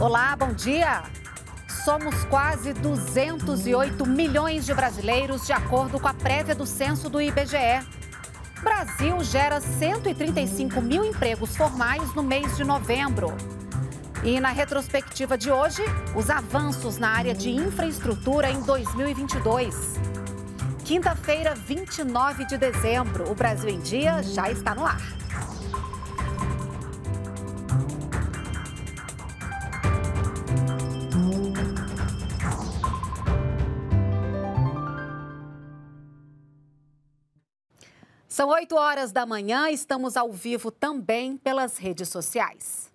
Olá, bom dia. Somos quase 208 milhões de brasileiros, de acordo com a prévia do censo do IBGE. Brasil gera 135 mil empregos formais no mês de novembro. E na retrospectiva de hoje, os avanços na área de infraestrutura em 2022. Quinta-feira, 29 de dezembro, o Brasil em Dia já está no ar. São 8 horas da manhã, estamos ao vivo também pelas redes sociais.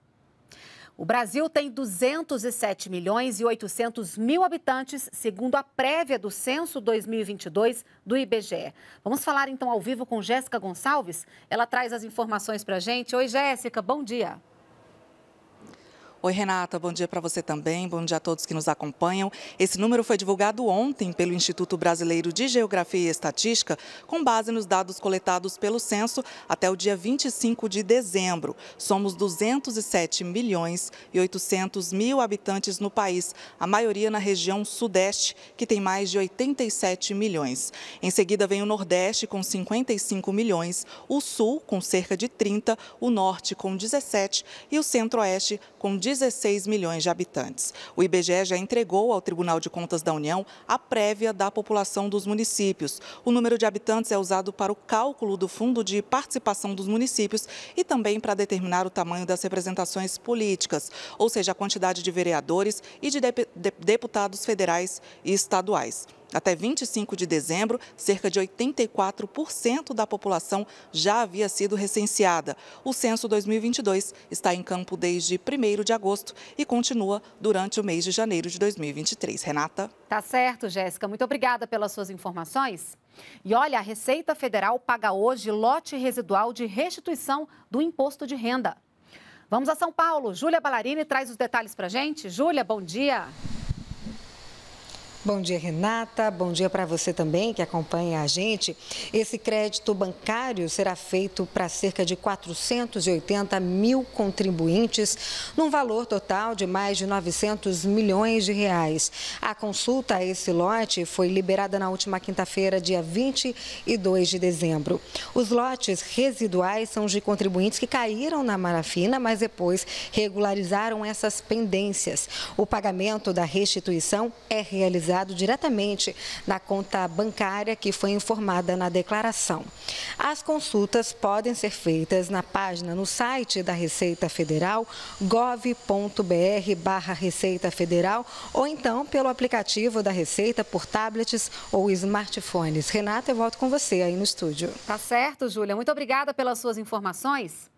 O Brasil tem 207 milhões e 800 mil habitantes, segundo a prévia do Censo 2022 do IBGE. Vamos falar então ao vivo com Jéssica Gonçalves. Ela traz as informações para a gente. Oi, Jéssica, bom dia. Oi, Renata, bom dia para você também, bom dia a todos que nos acompanham. Esse número foi divulgado ontem pelo Instituto Brasileiro de Geografia e Estatística, com base nos dados coletados pelo censo até o dia 25 de dezembro. Somos 207 milhões e 800 mil habitantes no país, a maioria na região sudeste, que tem mais de 87 milhões. Em seguida vem o Nordeste com 55 milhões, o Sul com cerca de 30, o Norte com 17 e o Centro-Oeste com 17. 16 milhões de habitantes. O IBGE já entregou ao Tribunal de Contas da União a prévia da população dos municípios. O número de habitantes é usado para o cálculo do Fundo de Participação dos Municípios e também para determinar o tamanho das representações políticas, ou seja, a quantidade de vereadores e de deputados federais e estaduais. Até 25 de dezembro, cerca de 84% da população já havia sido recenseada. O censo 2022 está em campo desde 1 de agosto e continua durante o mês de janeiro de 2023. Renata? Tá certo, Jéssica. Muito obrigada pelas suas informações. E olha, a Receita Federal paga hoje lote residual de restituição do imposto de renda. Vamos a São Paulo. Júlia Ballarini traz os detalhes para gente. Júlia, bom dia. Bom dia, Renata. Bom dia para você também que acompanha a gente. Esse crédito bancário será feito para cerca de 480 mil contribuintes, num valor total de mais de 900 milhões de reais. A consulta a esse lote foi liberada na última quinta-feira, dia 22 de dezembro. Os lotes residuais são de contribuintes que caíram na marafina, mas depois regularizaram essas pendências. O pagamento da restituição é realizado utilizado diretamente na conta bancária que foi informada na declaração. As consultas podem ser feitas na página no site da Receita Federal, gov.br/barra Receita Federal, ou então pelo aplicativo da Receita por tablets ou smartphones. Renata, eu volto com você aí no estúdio. Tá certo, Júlia. Muito obrigada pelas suas informações.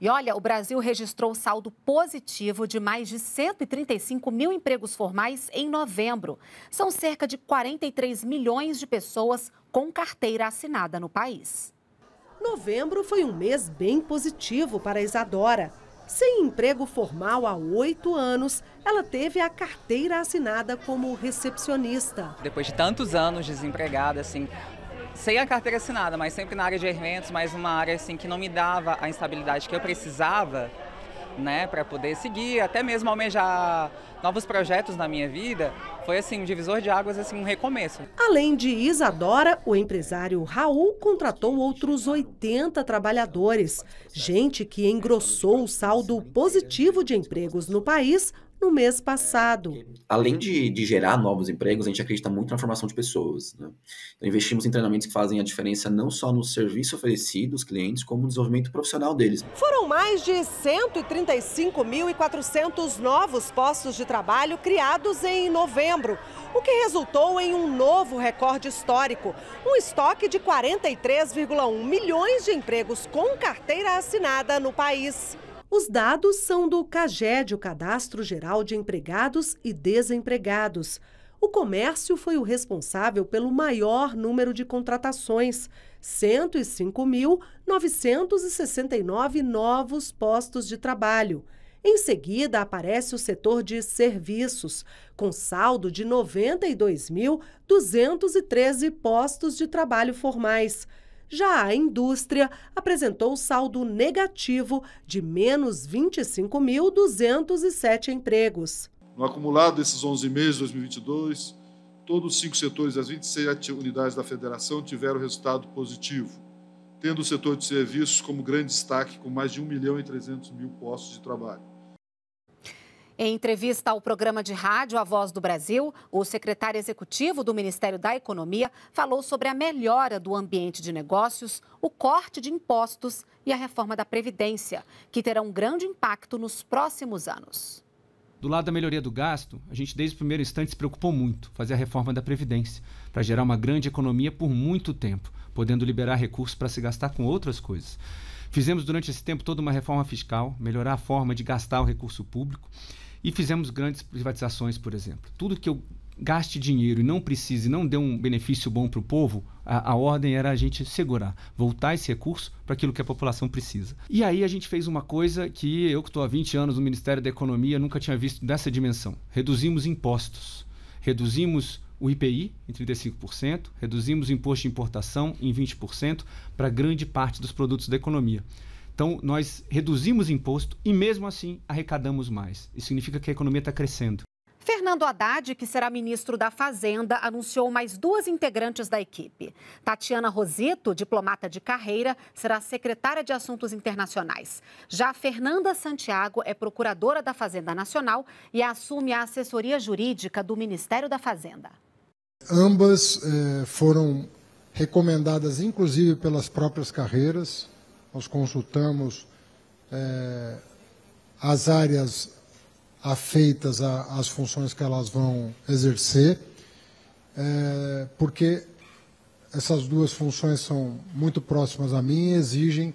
E olha, o Brasil registrou saldo positivo de mais de 135 mil empregos formais em novembro. São cerca de 43 milhões de pessoas com carteira assinada no país. Novembro foi um mês bem positivo para a Isadora. Sem emprego formal há oito anos, ela teve a carteira assinada como recepcionista. Depois de tantos anos desempregada, assim, sem a carteira assinada, mas sempre na área de eventos, mas uma área assim que não me dava a instabilidade que eu precisava, né, para poder seguir, até mesmo almejar novos projetos na minha vida, foi assim um divisor de águas, assim um recomeço. Além de Isadora, o empresário Raul contratou outros 80 trabalhadores, gente que engrossou o saldo positivo de empregos no país no mês passado. Além de, de gerar novos empregos, a gente acredita muito na formação de pessoas. Né? Então, investimos em treinamentos que fazem a diferença não só no serviço oferecido aos clientes, como no desenvolvimento profissional deles. Foram mais de 135.400 novos postos de trabalho criados em novembro, o que resultou em um novo recorde histórico. Um estoque de 43,1 milhões de empregos com carteira assinada no país. Os dados são do CAGED, o Cadastro Geral de Empregados e Desempregados. O comércio foi o responsável pelo maior número de contratações, 105.969 novos postos de trabalho. Em seguida, aparece o setor de serviços, com saldo de 92.213 postos de trabalho formais. Já a indústria apresentou saldo negativo de menos 25.207 empregos. No acumulado desses 11 meses de 2022, todos os cinco setores das 27 unidades da federação tiveram resultado positivo, tendo o setor de serviços como grande destaque, com mais de 1 milhão e 300 mil postos de trabalho. Em entrevista ao programa de rádio A Voz do Brasil, o secretário executivo do Ministério da Economia falou sobre a melhora do ambiente de negócios, o corte de impostos e a reforma da Previdência, que terão um grande impacto nos próximos anos. Do lado da melhoria do gasto, a gente desde o primeiro instante se preocupou muito fazer a reforma da Previdência, para gerar uma grande economia por muito tempo, podendo liberar recursos para se gastar com outras coisas. Fizemos durante esse tempo toda uma reforma fiscal, melhorar a forma de gastar o recurso público e fizemos grandes privatizações, por exemplo. Tudo que eu gaste dinheiro e não precise, não dê um benefício bom para o povo, a, a, ordem era a gente segurar, voltar esse recurso para aquilo que a população precisa. E aí a gente fez uma coisa que eu, que estou há 20 anos no Ministério da Economia, nunca tinha visto dessa dimensão: reduzimos impostos. Reduzimos o IPI em 35%, reduzimos o imposto de importação em 20% para grande parte dos produtos da economia. Então, nós reduzimos imposto e, mesmo assim, arrecadamos mais. Isso significa que a economia está crescendo. Fernando Haddad, que será ministro da Fazenda, anunciou mais duas integrantes da equipe. Tatiana Rosito, diplomata de carreira, será secretária de Assuntos Internacionais. Já Fernanda Santiago é procuradora da Fazenda Nacional e assume a assessoria jurídica do Ministério da Fazenda. Ambas eh, foram recomendadas, inclusive, pelas próprias carreiras nós consultamos é, as áreas afeitas às funções que elas vão exercer, é, porque essas duas funções são muito próximas a mim e exigem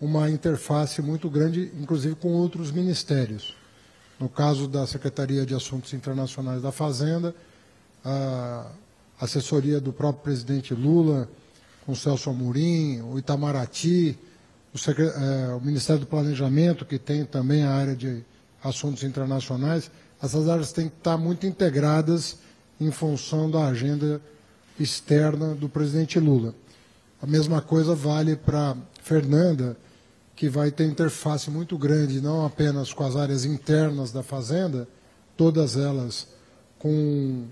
uma interface muito grande, inclusive com outros ministérios. No caso da Secretaria de Assuntos Internacionais da Fazenda, a assessoria do próprio presidente Lula, com Celso Amorim, o Itamaraty, é, o, Ministério do Planejamento, que tem também a área de assuntos internacionais, essas áreas têm que estar muito integradas em função da agenda externa do presidente Lula. A mesma coisa vale para Fernanda, que vai ter interface muito grande, não apenas com as áreas internas da Fazenda, todas elas com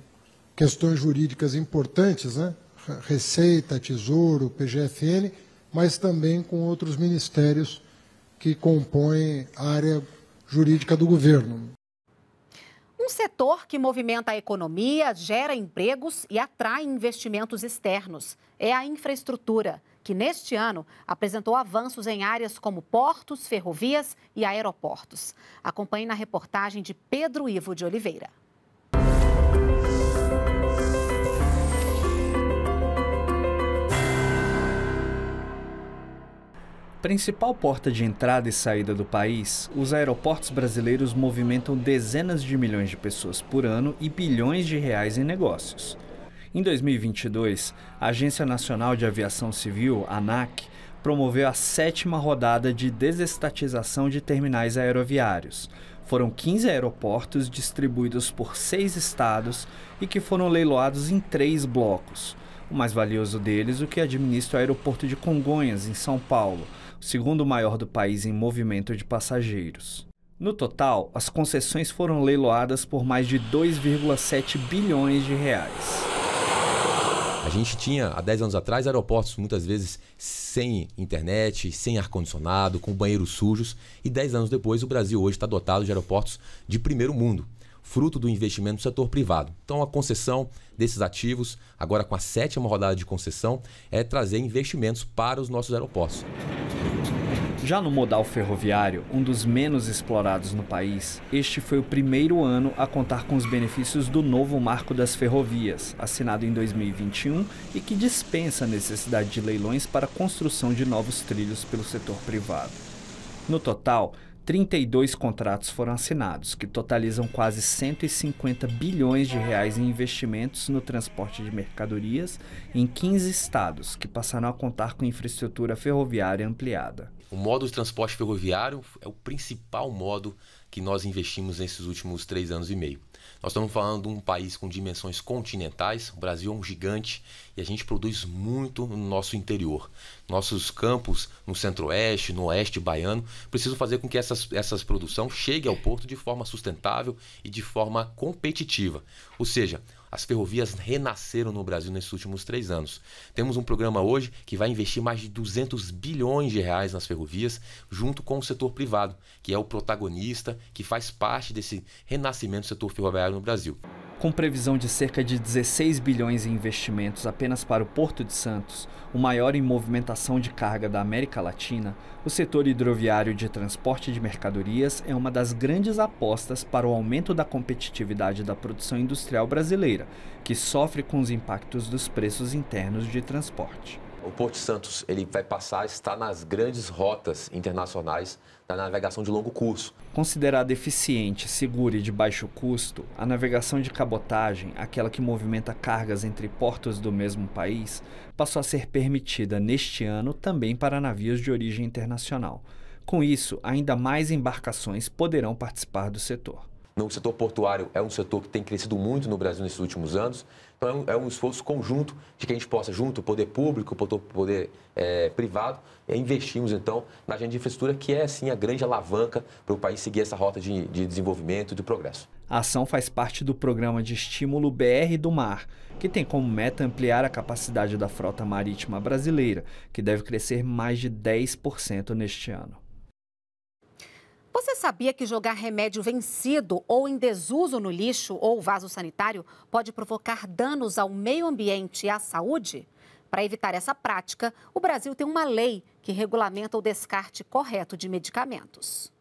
questões jurídicas importantes, né? Receita, Tesouro, PGFN, mas também com outros ministérios que compõem a área jurídica do governo. Um setor que movimenta a economia, gera empregos e atrai investimentos externos é a infraestrutura, que neste ano apresentou avanços em áreas como portos, ferrovias e aeroportos. Acompanhe na reportagem de Pedro Ivo de Oliveira. Principal porta de entrada e saída do país, os aeroportos brasileiros movimentam dezenas de milhões de pessoas por ano e bilhões de reais em negócios. Em 2022, a Agência Nacional de Aviação Civil, ANAC, promoveu a sétima rodada de desestatização de terminais aeroviários. Foram 15 aeroportos distribuídos por seis estados e que foram leiloados em três blocos o mais valioso deles, o que administra o aeroporto de Congonhas, em São Paulo, o segundo maior do país em movimento de passageiros. No total, as concessões foram leiloadas por mais de 2,7 bilhões de reais. A gente tinha, há 10 anos atrás, aeroportos muitas vezes sem internet, sem ar-condicionado, com banheiros sujos. E 10 anos depois, o Brasil hoje está dotado de aeroportos de primeiro mundo fruto do investimento do setor privado. Então, a concessão desses ativos, agora com a sétima rodada de concessão, é trazer investimentos para os nossos aeroportos. Já no modal ferroviário, um dos menos explorados no país, este foi o primeiro ano a contar com os benefícios do novo Marco das Ferrovias, assinado em 2021 e que dispensa a necessidade de leilões para a construção de novos trilhos pelo setor privado. No total, 32 contratos foram assinados, que totalizam quase 150 bilhões de reais em investimentos no transporte de mercadorias em 15 estados, que passarão a contar com infraestrutura ferroviária ampliada. O modo de transporte ferroviário é o principal modo que nós investimos nesses últimos três anos e meio. Nós estamos falando de um país com dimensões continentais, o Brasil é um gigante e a gente produz muito no nosso interior. Nossos campos no centro-oeste, no oeste baiano, precisam fazer com que essas, essas produção chegue ao porto de forma sustentável e de forma competitiva. Ou seja, as ferrovias renasceram no Brasil nesses últimos três anos. Temos um programa hoje que vai investir mais de 200 bilhões de reais nas ferrovias, junto com o setor privado, que é o protagonista, que faz parte desse renascimento do setor ferroviário no Brasil. Com previsão de cerca de 16 bilhões em investimentos apenas para o Porto de Santos, o maior em movimentação de carga da América Latina, o setor hidroviário de transporte de mercadorias é uma das grandes apostas para o aumento da competitividade da produção industrial brasileira, que sofre com os impactos dos preços internos de transporte o Porto Santos ele vai passar a estar nas grandes rotas internacionais da navegação de longo curso. Considerada eficiente, segura e de baixo custo, a navegação de cabotagem, aquela que movimenta cargas entre portos do mesmo país, passou a ser permitida neste ano também para navios de origem internacional. Com isso, ainda mais embarcações poderão participar do setor. No setor portuário é um setor que tem crescido muito no Brasil nesses últimos anos então, é um esforço conjunto de que a gente possa, junto, poder público, poder é, privado, é, investirmos, então, na agenda de infraestrutura, que é, assim a grande alavanca para o país seguir essa rota de, de desenvolvimento e de progresso. A ação faz parte do programa de estímulo BR do Mar, que tem como meta ampliar a capacidade da frota marítima brasileira, que deve crescer mais de 10% neste ano. Você sabia que jogar remédio vencido ou em desuso no lixo ou vaso sanitário pode provocar danos ao meio ambiente e à saúde? Para evitar essa prática, o Brasil tem uma lei que regulamenta o descarte correto de medicamentos.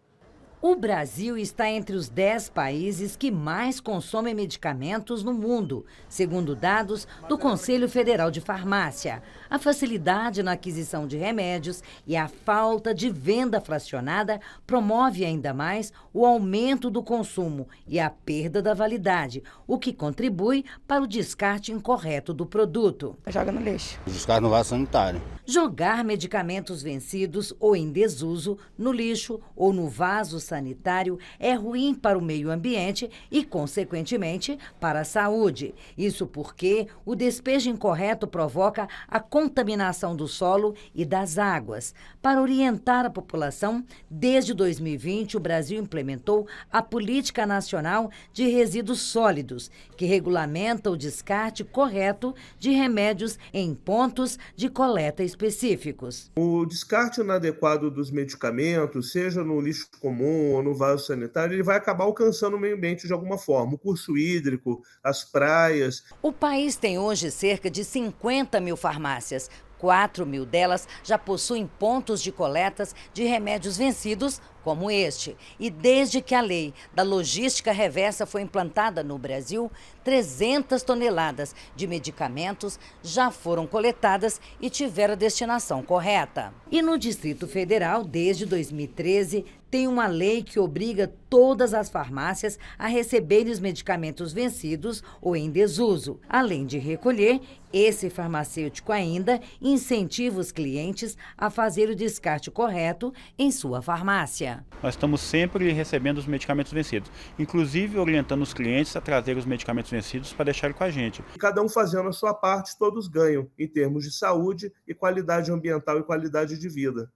O Brasil está entre os 10 países que mais consomem medicamentos no mundo, segundo dados do Conselho Federal de Farmácia. A facilidade na aquisição de remédios e a falta de venda fracionada promove ainda mais o aumento do consumo e a perda da validade, o que contribui para o descarte incorreto do produto. Joga no lixo. Descarte no vaso sanitário. Jogar medicamentos vencidos ou em desuso no lixo ou no vaso sanitário sanitário é ruim para o meio ambiente e, consequentemente, para a saúde. Isso porque o despejo incorreto provoca a contaminação do solo e das águas. Para orientar a população, desde 2020 o Brasil implementou a Política Nacional de Resíduos Sólidos, que regulamenta o descarte correto de remédios em pontos de coleta específicos. O descarte inadequado dos medicamentos, seja no lixo comum, no, no vaso sanitário, ele vai acabar alcançando o meio ambiente de alguma forma. O curso hídrico, as praias. O país tem hoje cerca de 50 mil farmácias, 4 mil delas já possuem pontos de coletas de remédios vencidos, como este. E desde que a lei da logística reversa foi implantada no Brasil, 300 toneladas de medicamentos já foram coletadas e tiveram a destinação correta. E no Distrito Federal, desde 2013, tem uma lei que obriga todas as farmácias a receberem os medicamentos vencidos ou em desuso, além de recolher esse farmacêutico ainda incentiva os clientes a fazer o descarte correto em sua farmácia. Nós estamos sempre recebendo os medicamentos vencidos, inclusive orientando os clientes a trazer os medicamentos vencidos para deixar com a gente. Cada um fazendo a sua parte, todos ganham em termos de saúde e qualidade ambiental e qualidade de vida.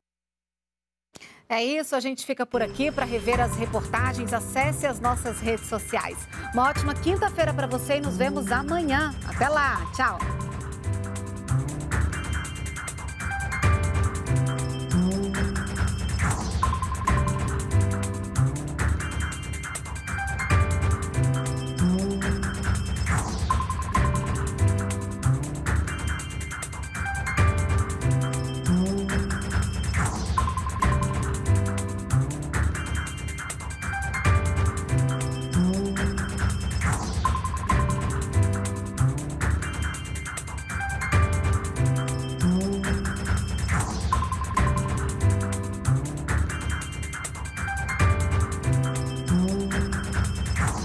É isso, a gente fica por aqui. Para rever as reportagens, acesse as nossas redes sociais. Uma ótima quinta-feira para você e nos vemos amanhã. Até lá, tchau!